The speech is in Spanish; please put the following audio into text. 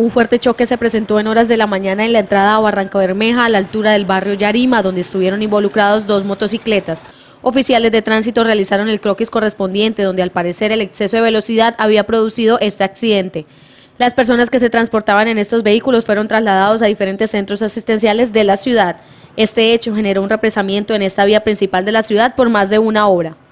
Un fuerte choque se presentó en horas de la mañana en la entrada a Barranco Bermeja, a la altura del barrio Yarima, donde estuvieron involucrados dos motocicletas. Oficiales de tránsito realizaron el croquis correspondiente, donde al parecer el exceso de velocidad había producido este accidente. Las personas que se transportaban en estos vehículos fueron trasladados a diferentes centros asistenciales de la ciudad. Este hecho generó un represamiento en esta vía principal de la ciudad por más de una hora.